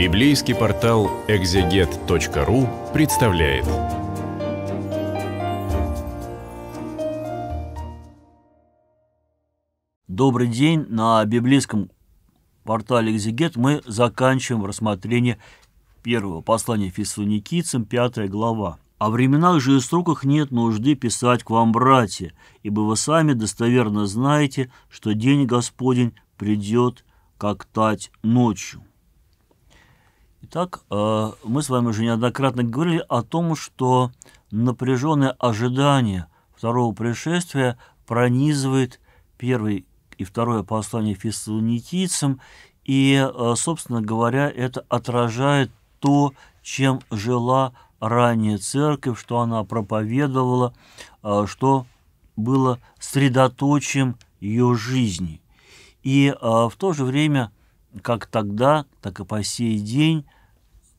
Библейский портал экзегет.ру представляет. Добрый день. На библейском портале «Экзегет» мы заканчиваем рассмотрение первого послания фессалоникийцам, пятая глава. «О временах же и сроках нет нужды писать к вам, братья, ибо вы сами достоверно знаете, что день Господень придет, как тать ночью». Итак, э, мы с вами уже неоднократно говорили о том, что напряженное ожидание второго пришествия пронизывает первый и второе послание фессалоникийцам, и, э, собственно говоря, это отражает то, чем жила ранее церковь, что она проповедовала, э, что было средоточием ее жизни. И в то же время – как тогда, так и по сей день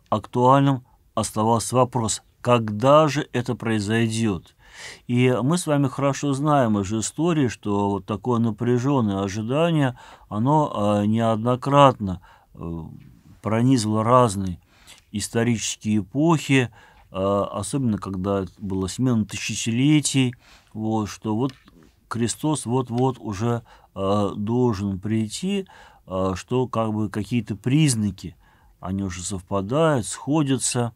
актуальным оставался вопрос, когда же это произойдет. И мы с вами хорошо знаем из истории, что вот такое напряженное ожидание, оно э, неоднократно э, пронизывало разные исторические эпохи, э, особенно когда была смена тысячелетий, вот, что вот Христос вот-вот уже должен прийти, Э, что как бы какие-то признаки, они уже совпадают, сходятся.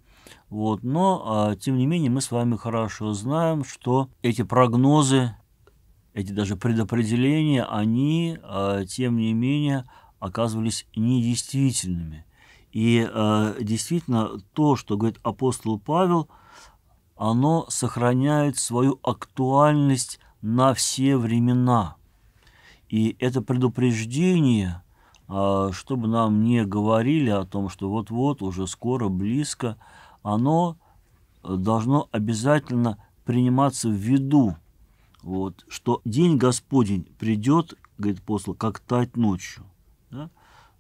Вот. Но, э, тем не менее, мы с вами хорошо знаем, что эти прогнозы, эти даже предопределения, они, э, тем не менее, оказывались недействительными. И действительно, то, что говорит апостол Павел, оно сохраняет свою актуальность на все времена. И это предупреждение – а, чтобы нам не говорили о том, что вот-вот, уже скоро, близко, оно э, должно обязательно приниматься в виду, вот, что день Господень придет, говорит посла, как тать ночью. Да?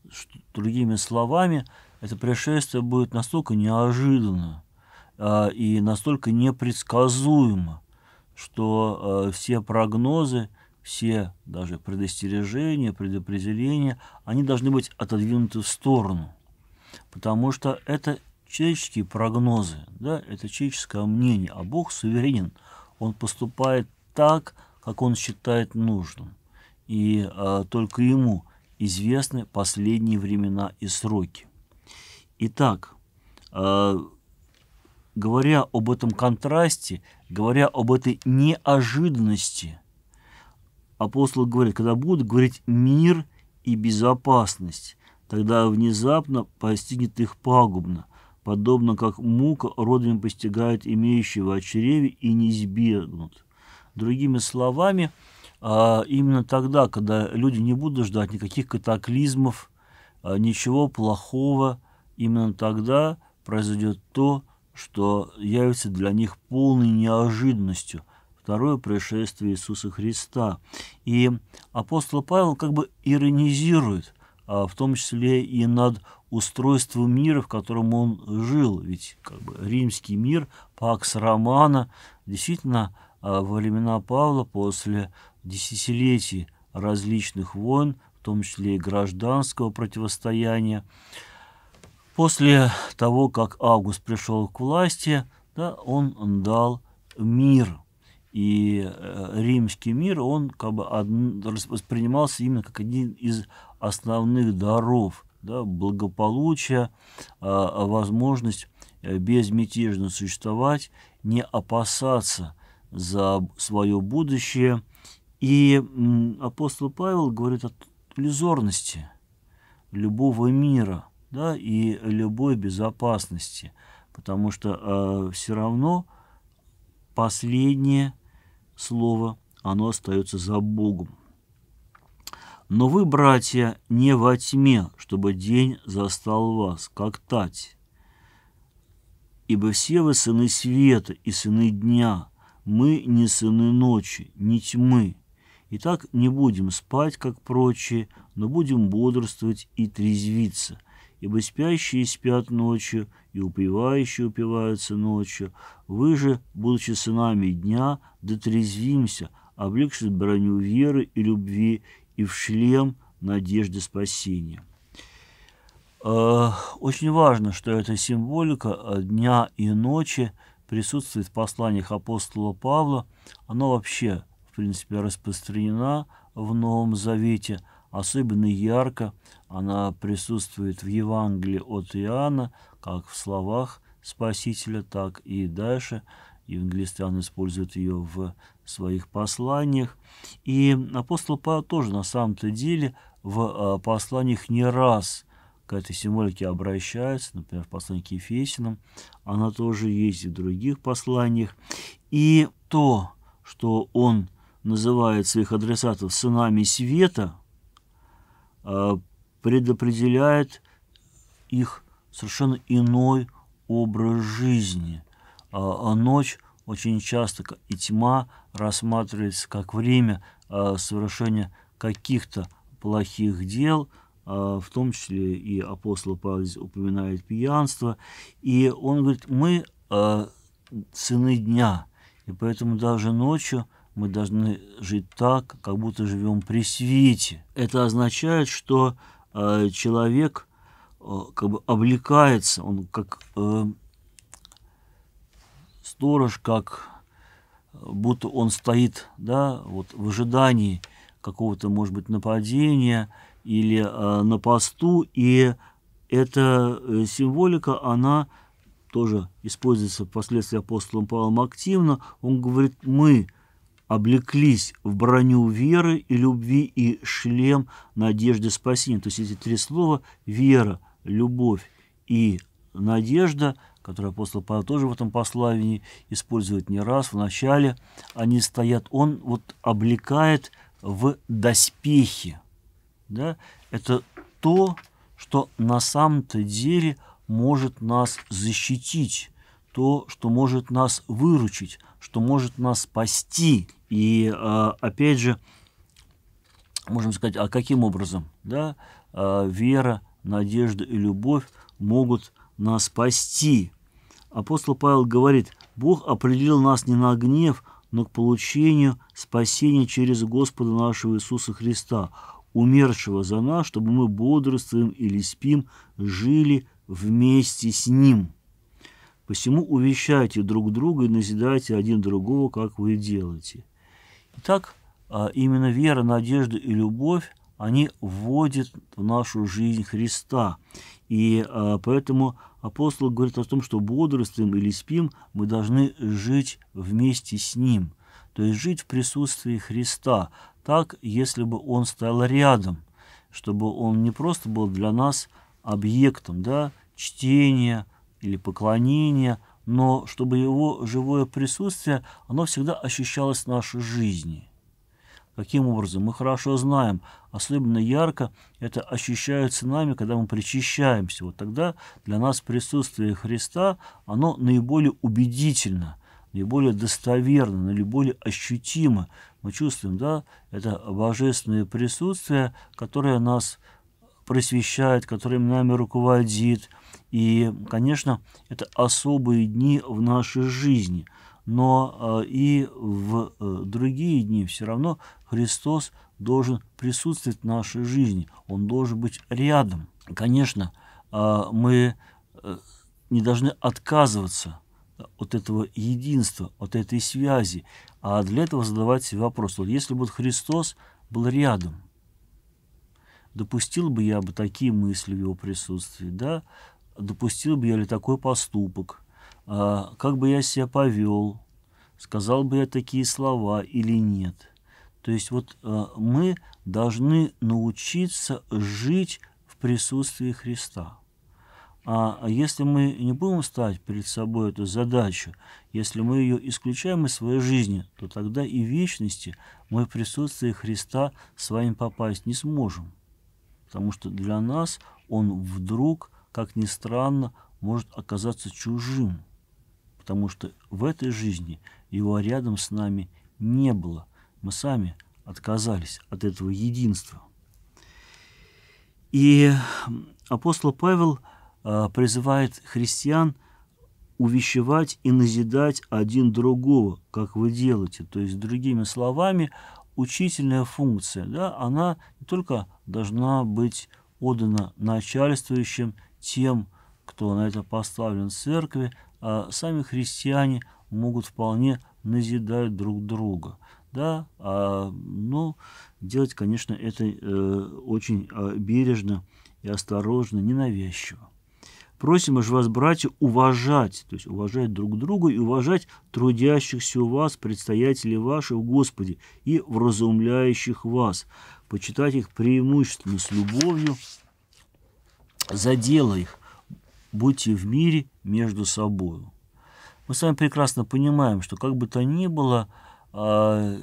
Что, другими словами, это пришествие будет настолько неожиданно э, и настолько непредсказуемо, что э, все прогнозы – все даже предостережения, предопределения, они должны быть отодвинуты в сторону, потому что это человеческие прогнозы, да, это человеческое мнение, а Бог суверенен, Он поступает так, как Он считает нужным, и а, только Ему известны последние времена и сроки. Итак, а, говоря об этом контрасте, говоря об этой неожиданности – апостол говорит, когда будут говорить мир и безопасность, тогда внезапно постигнет их пагубно, подобно как мука родами постигает имеющего о и не избегнут. Другими словами, а, именно тогда, когда люди не будут ждать никаких катаклизмов, а, ничего плохого, именно тогда произойдет то, что явится для них полной неожиданностью – второе пришествие Иисуса Христа. И апостол Павел как бы иронизирует, а, в том числе и над устройством мира, в котором он жил. Ведь как бы, римский мир, пакс романа, действительно, а, во времена Павла после десятилетий различных войн, в том числе и гражданского противостояния, после того, как Август пришел к власти, да, он дал мир – и э, римский мир, он как бы воспринимался именно как один из основных даров да, благополучия, а, а возможность э, безмятежно существовать, не опасаться за свое будущее. И апостол Павел говорит о иллюзорности любого мира да, и любой безопасности, потому что э, все равно последнее – слово, оно остается за Богом. Но вы, братья, не во тьме, чтобы день застал вас, как тать. Ибо все вы сыны света и сыны дня, мы не сыны ночи, не тьмы. Итак, не будем спать, как прочие, но будем бодрствовать и трезвиться. Ибо спящие спят ночью, и упивающие упиваются ночью. Вы же, будучи сынами дня, дотрезвимся, облегшись броню веры и любви, и в шлем надежды спасения». А, очень важно, что эта символика а, дня и ночи присутствует в посланиях апостола Павла. Она вообще, в принципе, распространена в Новом Завете – Особенно ярко она присутствует в Евангелии от Иоанна, как в словах Спасителя, так и дальше. Евангелист Иоанн использует ее в своих посланиях. И апостол Павел тоже на самом-то деле в а, посланиях не раз к этой символике обращается, например, в послании к Ефесиным, она тоже есть и в других посланиях. И то, что он называет своих адресатов сынами света – Э, предопределяет их совершенно иной образ жизни. Э, а ночь очень часто и тьма рассматривается как время э, совершения каких-то плохих дел, в том числе и апостол Павел упоминает пьянство, и он говорит, мы сыны дня, и поэтому даже ночью мы должны жить так, как будто живем при свете. Это означает, что э, человек э, как бы облекается, он как э, сторож, как будто он стоит да, вот в ожидании какого-то, может быть, нападения или э, на посту, и эта э, символика, она тоже используется впоследствии апостолом Павлом активно. Он говорит, мы облеклись в броню веры и любви и шлем надежды спасения. То есть эти три слова – вера, любовь и надежда, которые апостол Павел тоже в этом послании использует не раз, в начале, они стоят, он вот облекает в доспехи. Да? Это то, что на самом-то деле может нас защитить, то, что может нас выручить, что может нас спасти. И а, опять же, можем сказать, а каким образом да, а, вера, надежда и любовь могут нас спасти. Апостол Павел говорит, Бог определил нас не на гнев, но к получению спасения через Господа нашего Иисуса Христа, умершего за нас, чтобы мы бодрствуем или спим, жили вместе с Ним. Посему увещайте друг друга и назидайте один другого, как вы делаете. Итак, а, именно вера, надежда и любовь, они вводят в нашу жизнь Христа. И а, поэтому апостол говорит о том, что бодрствуем или спим, мы должны жить вместе с Ним. То есть жить в присутствии Христа, так, если бы Он стоял рядом, чтобы Он не просто был для нас объектом да, чтения, или поклонения, но чтобы его живое присутствие, оно всегда ощущалось в нашей жизни. Каким образом? Мы хорошо знаем, особенно ярко это ощущается нами, когда мы причащаемся. Вот тогда для нас присутствие Христа, оно наиболее убедительно, наиболее достоверно, наиболее ощутимо. Мы чувствуем, да, это божественное присутствие, которое нас просвещает, которое нами руководит – и, конечно, это особые дни в нашей жизни, но э, и в э, другие дни все равно Христос должен присутствовать в нашей жизни, Он должен быть рядом. Конечно, э, мы не должны отказываться от этого единства, от этой связи, а для этого задавать себе вопрос, вот если бы Христос был рядом, допустил бы я бы такие мысли в его присутствии, да, допустил бы я ли такой поступок, а как бы я себя повел, сказал бы я такие слова или нет. То есть вот а, мы должны научиться жить в присутствии Христа. А если мы не будем ставить перед собой эту задачу, если мы ее исключаем из своей жизни, то тогда и в вечности мы в присутствии Христа с вами попасть не сможем. Потому что для нас Он вдруг – как ни странно, может оказаться чужим, потому что в этой жизни его рядом с нами не было. Мы сами отказались от этого единства. И апостол Павел а, призывает христиан увещевать и назидать один другого, как вы делаете. То есть, другими словами, учительная функция, да, она не только должна быть отдана начальствующим тем, кто на это поставлен в церкви, а сами христиане могут вполне назидать друг друга. Да, а, но ну, делать, конечно, это э, очень э, бережно и осторожно, ненавязчиво. Просим же вас, братья, уважать, то есть уважать друг друга и уважать трудящихся у вас, предстоятелей ваших, Господи, и вразумляющих вас, почитать их преимущественно с любовью, задело их. Будьте в мире между собой. Мы с вами прекрасно понимаем, что как бы то ни было, а,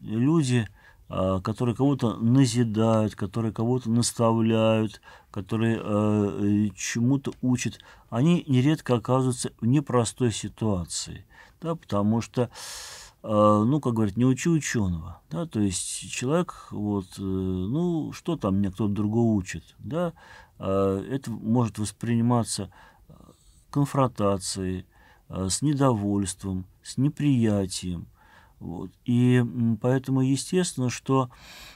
люди, а, которые кого-то назидают, которые кого-то наставляют, которые а, чему-то учат, они нередко оказываются в непростой ситуации. Да, потому что ну, как говорят, не учи ученого, да, то есть человек, вот, э, ну, что там меня кто-то другой учит, да, Э, это может восприниматься э, конфронтацией, э, с недовольством, с неприятием. Вот. И поэтому естественно, что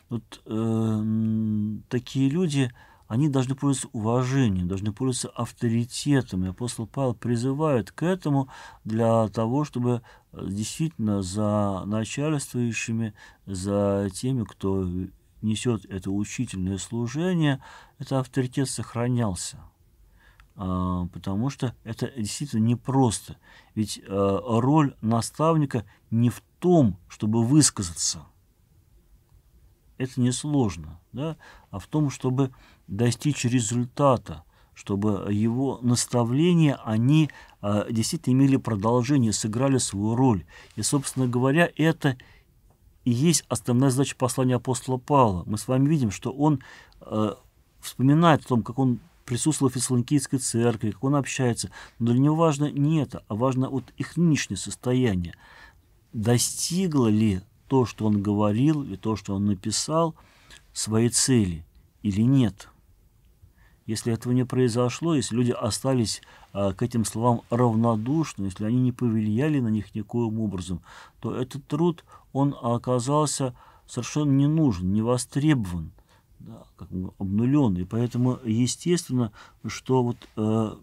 вот, э, такие люди, они должны пользоваться уважением, должны пользоваться авторитетом. И апостол Павел призывает к этому для того, чтобы действительно за начальствующими, за теми, кто несет это учительное служение, это авторитет сохранялся. А, потому что это действительно непросто. Ведь э, роль наставника не в том, чтобы высказаться. Это несложно, да? а в том, чтобы достичь результата, чтобы его наставления, они э, действительно имели продолжение, сыграли свою роль. И, собственно говоря, это и есть основная задача послания апостола Павла. Мы с вами видим, что он э, вспоминает о том, как он присутствовал в Фессалоникийской церкви, как он общается. Но для него важно не это, а важно вот их нынешнее состояние. Достигло ли то, что он говорил, или то, что он написал, своей цели или нет? Если этого не произошло, если люди остались э, к этим словам равнодушны, если они не повлияли на них никоим образом, то этот труд, он оказался совершенно не нужен, не востребован, да, как бы обнулен. поэтому естественно, что вот э,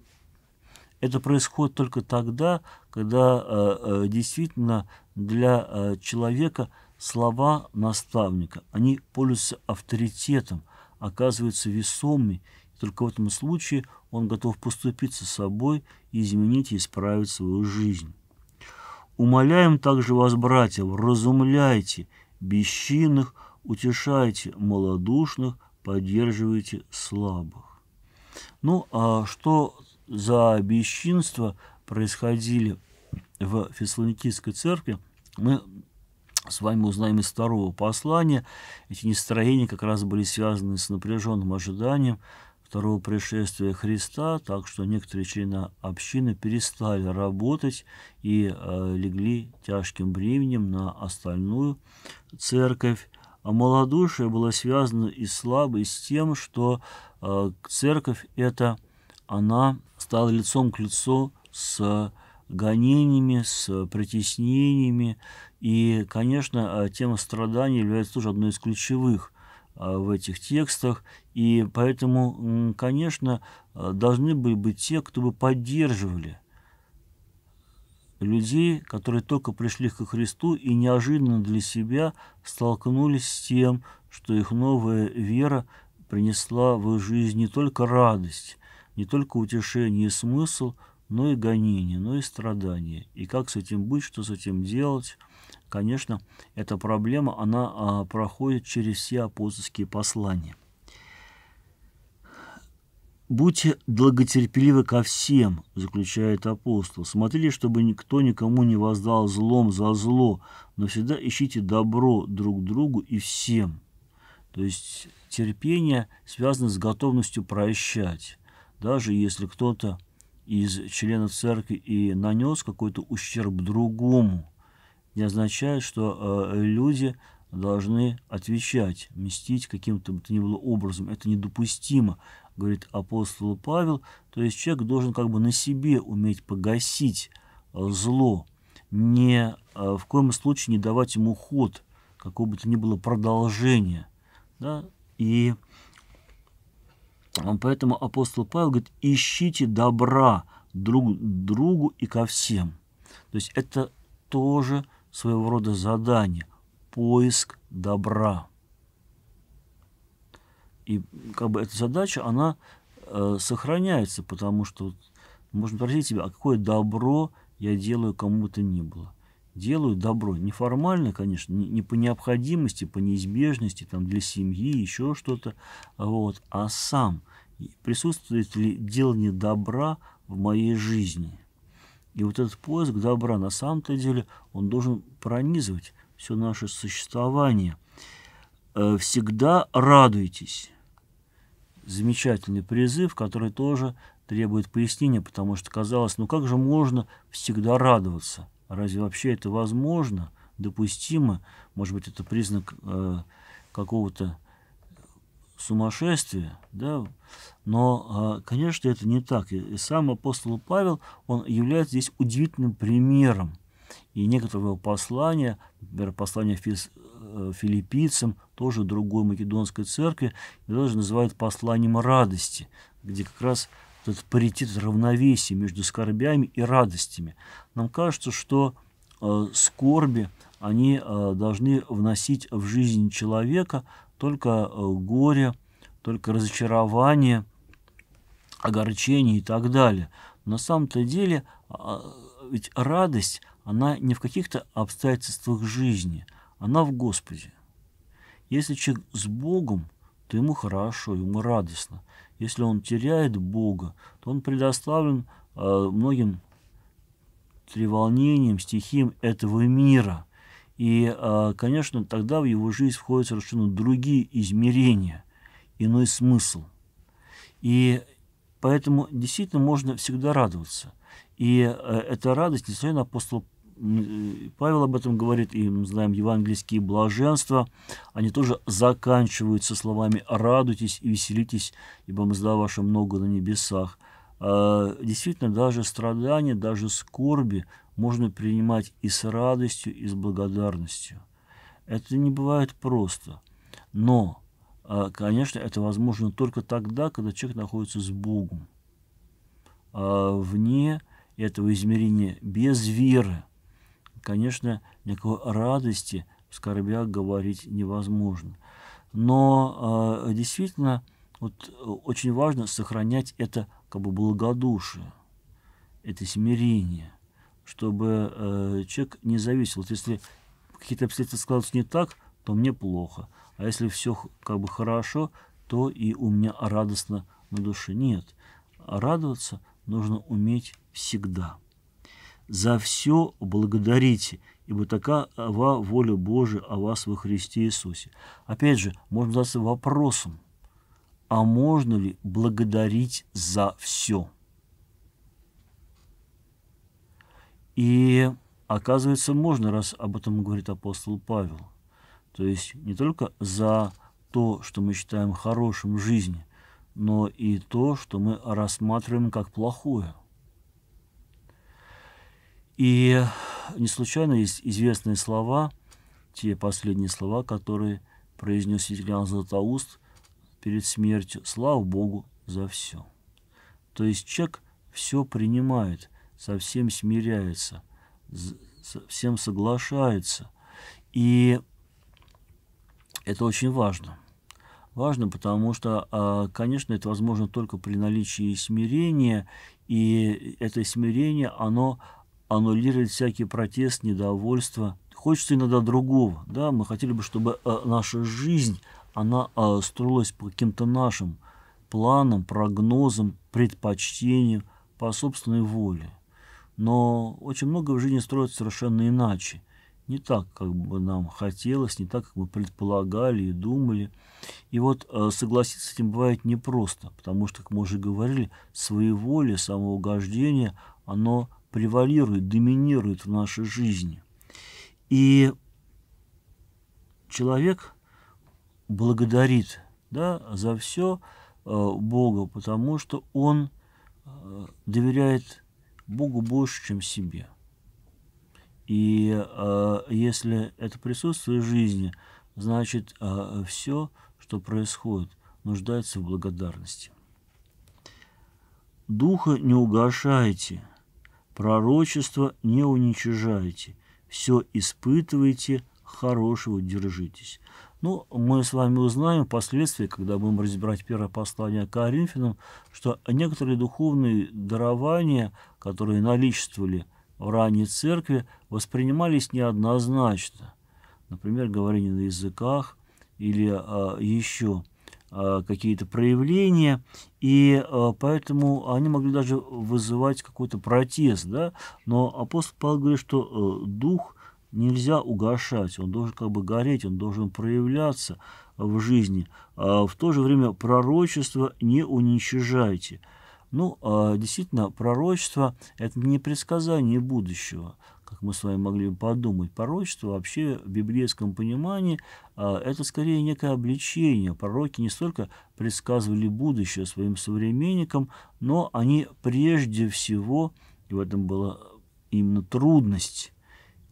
это происходит только тогда, когда э, э, действительно для э, человека слова наставника, они пользуются авторитетом, оказываются весомыми. И только в этом случае он готов поступиться собой и изменить и исправить свою жизнь. Умоляем также вас, братья, разумляйте бесчинных, утешайте малодушных, поддерживайте слабых. Ну, а что за бесчинства происходили в Фессалоникийской церкви, мы с вами узнаем из второго послания. Эти нестроения как раз были связаны с напряженным ожиданием второго пришествия Христа, так что некоторые члены общины перестали работать и э, легли тяжким бременем на остальную церковь. А малодушие было связано и слабо, и с тем, что э, церковь эта, она стала лицом к лицу с гонениями, с притеснениями. И, конечно, э, тема страданий является тоже одной из ключевых э, в этих текстах. И поэтому, конечно, э, должны были быть те, кто бы поддерживали людей, которые только пришли ко Христу и неожиданно для себя столкнулись с тем, что их новая вера принесла в их жизнь не только радость, не только утешение и смысл, но и гонение, но и страдания. И как с этим быть, что с этим делать? Конечно, эта проблема, она а, проходит через все апостольские послания. «Будьте благотерпеливы ко всем», — заключает апостол. «Смотрите, чтобы никто никому не воздал злом за зло, но всегда ищите добро друг другу и всем». То есть терпение связано с готовностью прощать. Даже если кто-то из членов церкви и нанес какой-то ущерб другому, не означает, что э, люди должны отвечать, мстить каким-то бы то ни было образом. Это недопустимо говорит апостол Павел, то есть человек должен как бы на себе уметь погасить э, зло, не, э, в коем случае не давать ему ход, какого бы то ни было продолжения. Да? И э, поэтому апостол Павел говорит, ищите добра друг другу и ко всем. То есть это тоже своего рода задание, поиск добра. И как бы эта задача, она э, сохраняется, потому что вот, можно спросить себя, а какое добро я делаю кому то ни было. Делаю добро. Неформально, конечно, не, не по необходимости, по неизбежности, там, для семьи, еще что-то. Вот, а сам. Присутствует ли делание добра в моей жизни? И вот этот поиск добра, на самом-то деле, он должен пронизывать все наше существование. Э, всегда радуйтесь замечательный призыв, который тоже требует пояснения, потому что казалось, ну как же можно всегда радоваться? Разве вообще это возможно, допустимо? Может быть, это признак э, какого-то сумасшествия, да? Но, э, конечно, это не так. И, и сам апостол Павел, он является здесь удивительным примером. И некоторые его послания, например, послание Физ Э, филиппийцам, тоже другой македонской церкви, ее даже называют посланием радости, где как раз этот паритет, равновесие между скорбями и радостями. Нам кажется, что э, скорби, они э, должны вносить в жизнь человека только э, горе, только разочарование, огорчение и так далее. на самом-то деле э, ведь радость, она не в каких-то обстоятельствах жизни – она в Господе. Если человек с Богом, то ему хорошо, ему радостно. Если он теряет Бога, то он предоставлен э, многим треволнениям, стихиям этого мира. И, э, конечно, тогда в его жизнь входят совершенно другие измерения, иной смысл. И поэтому действительно можно всегда радоваться. И э, эта радость, несмотря на апостола Э, Павел об этом говорит, и мы знаем евангельские блаженства, они тоже заканчиваются словами «радуйтесь и веселитесь, ибо мзда ваша много на небесах». А, действительно, даже страдания, даже скорби можно принимать и с радостью, и с благодарностью. Это не бывает просто. Но, а, конечно, это возможно только тогда, когда человек находится с Богом. А, вне этого измерения, без веры – Конечно, никакой радости в скорбях говорить невозможно. Но э, действительно, вот, э, очень важно сохранять это как бы благодушие, это смирение, чтобы э, человек не зависел. Вот если какие-то обстоятельства складываются не так, то мне плохо. А если все как бы хорошо, то и у меня радостно на душе. Нет, радоваться нужно уметь всегда за все благодарите, ибо такова воля Божия о вас во Христе Иисусе. Опять же, можно задаться вопросом, а можно ли благодарить за все? И оказывается, можно, раз об этом говорит апостол Павел. То есть не только за то, что мы считаем хорошим в жизни, но и то, что мы рассматриваем как плохое – и не случайно есть известные слова, те последние слова, которые произнес Юлиан Златоуст перед смертью. Слава Богу за все. То есть человек все принимает, совсем смиряется, совсем соглашается. И это очень важно. Важно, потому что, а, конечно, это возможно только при наличии смирения, и это смирение, оно аннулировать всякий протест, недовольство. Хочется иногда другого. Да? Мы хотели бы, чтобы э, наша жизнь она э, строилась по каким-то нашим планам, прогнозам, предпочтениям, по собственной воле. Но очень много в жизни строится совершенно иначе. Не так, как бы нам хотелось, не так, как мы предполагали и думали. И вот э, согласиться с этим бывает непросто, потому что, как мы уже говорили, своеволие, самоугождение, оно превалирует, доминирует в нашей жизни. И человек благодарит да, за все э, Бога, потому что он э, доверяет Богу больше, чем себе. И э, если это присутствует в жизни, значит, э, все, что происходит, нуждается в благодарности. Духа не угашайте – Пророчество не уничижайте, все испытывайте, хорошего держитесь. Ну, мы с вами узнаем впоследствии, когда будем разбирать первое послание Коринфянам, что некоторые духовные дарования, которые наличествовали в ранней церкви, воспринимались неоднозначно. Например, говорение на языках или а, еще Э, какие-то проявления, и э, поэтому они могли даже вызывать какой-то протест, да, но апостол Павел говорит, что э, дух нельзя угашать, он должен как бы гореть, он должен проявляться в жизни. А в то же время пророчество не уничижайте. Ну, а действительно, пророчество – это не предсказание будущего, как мы с вами могли подумать, пророчество вообще в библейском понимании а, это скорее некое обличение. Пророки не столько предсказывали будущее своим современникам, но они прежде всего, и в этом была именно трудность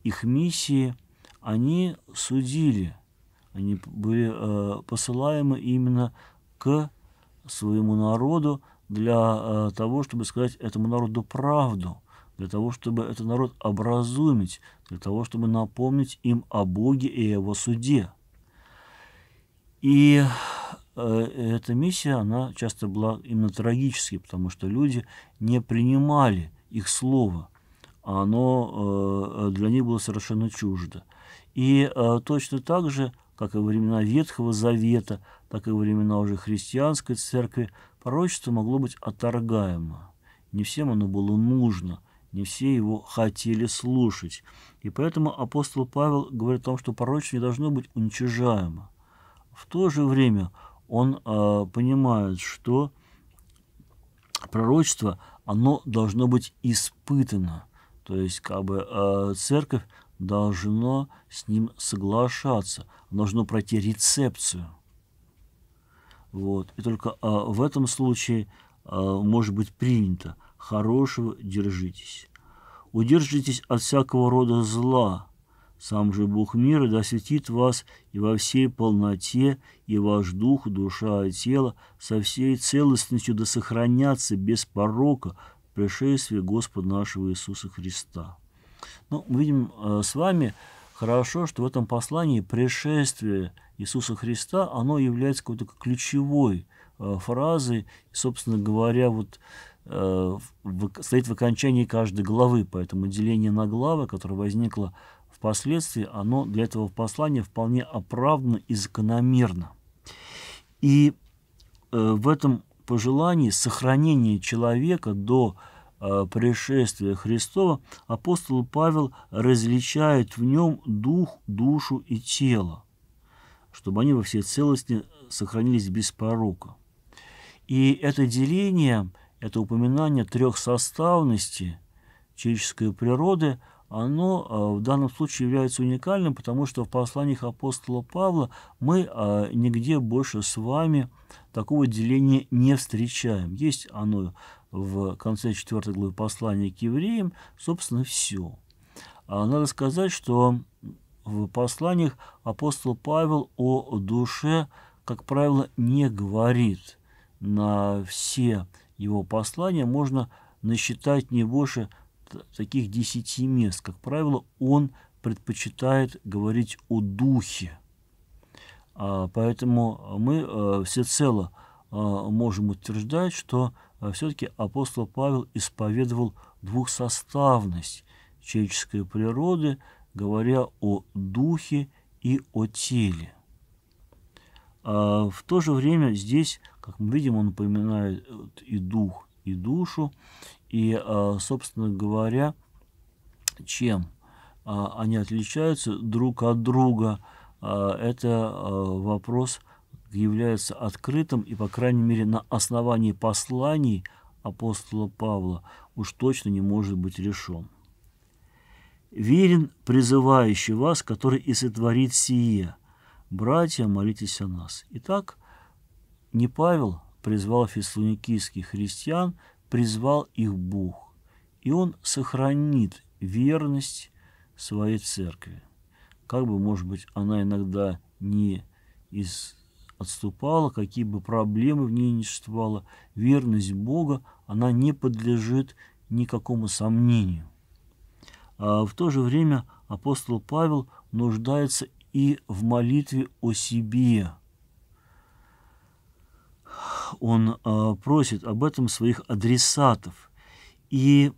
их миссии, они судили, они были а, посылаемы именно к своему народу для а, того, чтобы сказать этому народу правду – для того, чтобы этот народ образумить, для того, чтобы напомнить им о Боге и его суде. И э, эта миссия, она часто была именно трагической, потому что люди не принимали их слово. Оно э, для них было совершенно чуждо. И э, точно так же, как и во времена Ветхого Завета, так и во времена уже христианской церкви, пророчество могло быть отторгаемо. Не всем оно было нужно – не все его хотели слушать. И поэтому апостол Павел говорит о том, что пророчество не должно быть уничижаемо. В то же время он э, понимает, что пророчество, оно должно быть испытано. То есть, как бы э, церковь должна с ним соглашаться, должно пройти рецепцию. Вот. И только э, в этом случае э, может быть принято хорошего держитесь. Удержитесь от всякого рода зла. Сам же Бог мира досветит вас и во всей полноте, и ваш дух, душа и тело со всей целостностью да сохранятся без порока в пришествии Господа нашего Иисуса Христа. Ну, мы видим э, с вами хорошо, что в этом послании пришествие Иисуса Христа, оно является какой-то ключевой э, фразой, собственно говоря, вот Э, стоит в окончании каждой главы, поэтому деление на главы, которое возникло впоследствии, оно для этого послания вполне оправдано и закономерно. И э, в этом пожелании сохранения человека до э, пришествия Христова апостол Павел различает в нем дух, душу и тело, чтобы они во всей целости сохранились без порока. И это деление – это упоминание трехсоставности человеческой природы, оно а, в данном случае является уникальным, потому что в посланиях апостола Павла мы а, нигде больше с вами такого деления не встречаем. Есть оно в конце 4 главы послания к евреям, собственно, все. А, надо сказать, что в посланиях апостол Павел о душе, как правило, не говорит на все его послания можно насчитать не больше таких десяти мест. Как правило, он предпочитает говорить о духе. А, поэтому мы э, всецело э, можем утверждать, что э, все-таки апостол Павел исповедовал двухсоставность человеческой природы, говоря о духе и о теле. А, в то же время здесь как мы видим, он упоминает э, и дух, и душу. И, а, собственно говоря, чем а, они отличаются друг от друга, а, это вопрос является открытым и, по крайней мере, на основании посланий апостола Павла уж точно не может быть решен. «Верен призывающий вас, который и сотворит сие. Братья, молитесь о нас». Итак, не Павел призвал фессалоникийских христиан, призвал их Бог, и он сохранит верность своей церкви. Как бы, может быть, она иногда не из отступала, какие бы проблемы в ней не существовало, верность Бога, она не подлежит никакому сомнению. А в то же время апостол Павел нуждается и в молитве о себе – он э, просит об этом своих адресатов. И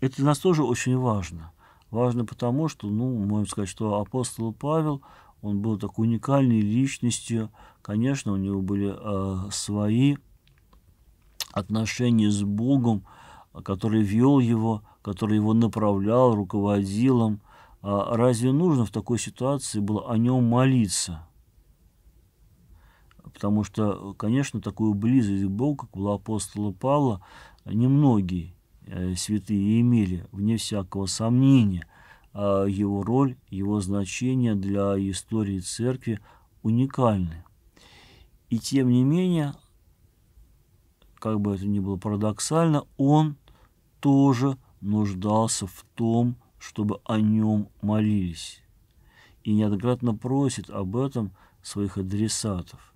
это для нас тоже очень важно. Важно потому, что, ну, можем сказать, что апостол Павел, он был такой уникальной личностью. Конечно, у него были э, свои отношения с Богом, который вел его, который его направлял, руководил им. А разве нужно в такой ситуации было о нем молиться? Потому что, э, конечно, такую близость к Богу, как у апостола Павла, немногие э, святые имели, вне всякого сомнения. А его роль, его значение для истории церкви уникальны. И тем не менее, как бы это ни было парадоксально, он тоже нуждался в том, чтобы о нем молились. И неоднократно просит об этом своих адресатов –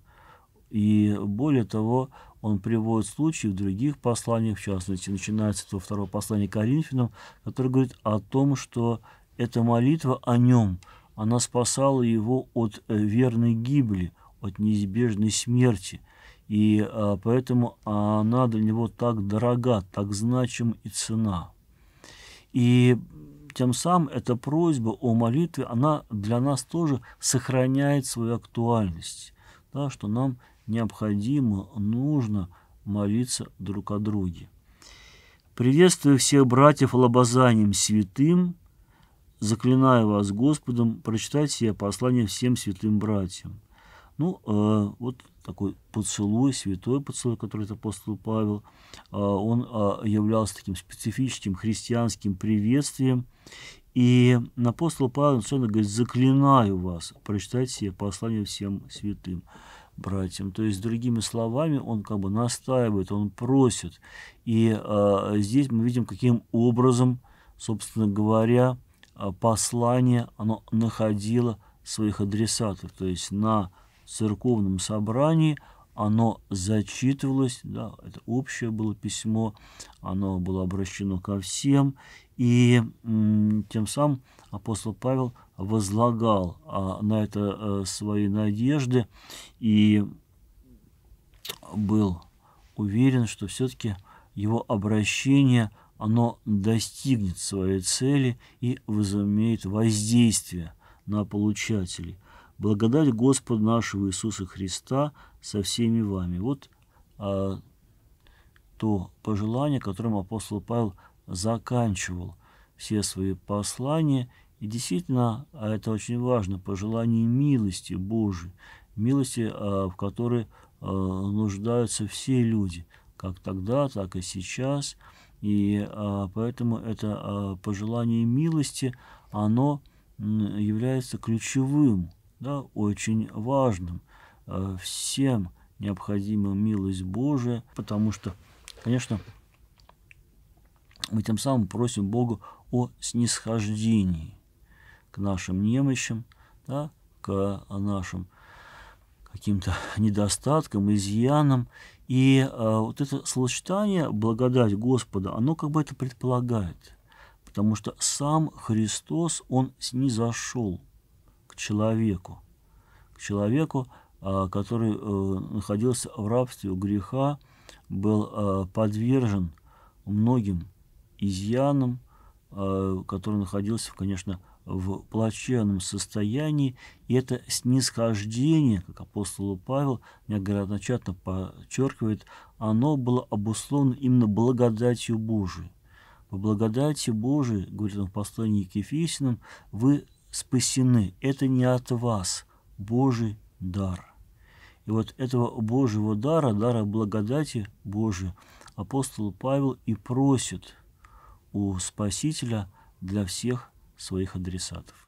и более того, он приводит случаи в других посланиях, в частности, начинается во второго послания Коринфянам, который говорит о том, что эта молитва о нем, она спасала его от э, верной гибели, от неизбежной смерти. И а, поэтому она для него так дорога, так значим и цена. И тем самым эта просьба о молитве, она для нас тоже сохраняет свою актуальность. Да, что нам необходимо, нужно молиться друг о друге. Приветствую всех братьев Лобазанием святым, заклинаю вас Господом, прочитайте я послание всем святым братьям. Ну, э, вот такой поцелуй, святой поцелуй, который апостол Павел, э, он э, являлся таким специфическим христианским приветствием. И апостол Павел, он говорит, заклинаю вас, прочитайте себе послание всем святым братьям. То есть, другими словами, он как бы настаивает, он просит. И э, здесь мы видим, каким образом, собственно говоря, а, послание оно находило своих адресатов. То есть на церковном собрании оно зачитывалось, да, это общее было письмо, оно было обращено ко всем, и тем самым апостол Павел возлагал а, на это а, свои надежды и был уверен, что все-таки его обращение, оно достигнет своей цели и возымеет воздействие на получателей. Благодать Господа нашего Иисуса Христа со всеми вами. Вот а, то пожелание, которым апостол Павел заканчивал все свои послания. И действительно, а это очень важно, пожелание милости Божией, милости, а, в которой а, нуждаются все люди, как тогда, так и сейчас. И а, поэтому это пожелание милости, оно является ключевым, да, очень важным. Всем необходима милость Божия, потому что, конечно, мы тем самым просим Богу о снисхождении к нашим немощам, да, к нашим каким-то недостаткам, изъянам. И э, вот это словосочетание «благодать Господа», оно как бы это предполагает, потому что сам Христос, Он снизошел к человеку, к человеку, э, который э, находился в рабстве у греха, был э, подвержен многим изъянам, Э, который находился, конечно, в плачевном состоянии, и это снисхождение, как апостол Павел неоднократно подчеркивает, оно было обусловлено именно благодатью Божией. По благодати Божией, говорит он в послании к Ефесиным, вы спасены. Это не от вас, Божий дар. И вот этого Божьего дара, дара благодати Божией, апостол Павел и просит – у Спасителя для всех своих адресатов.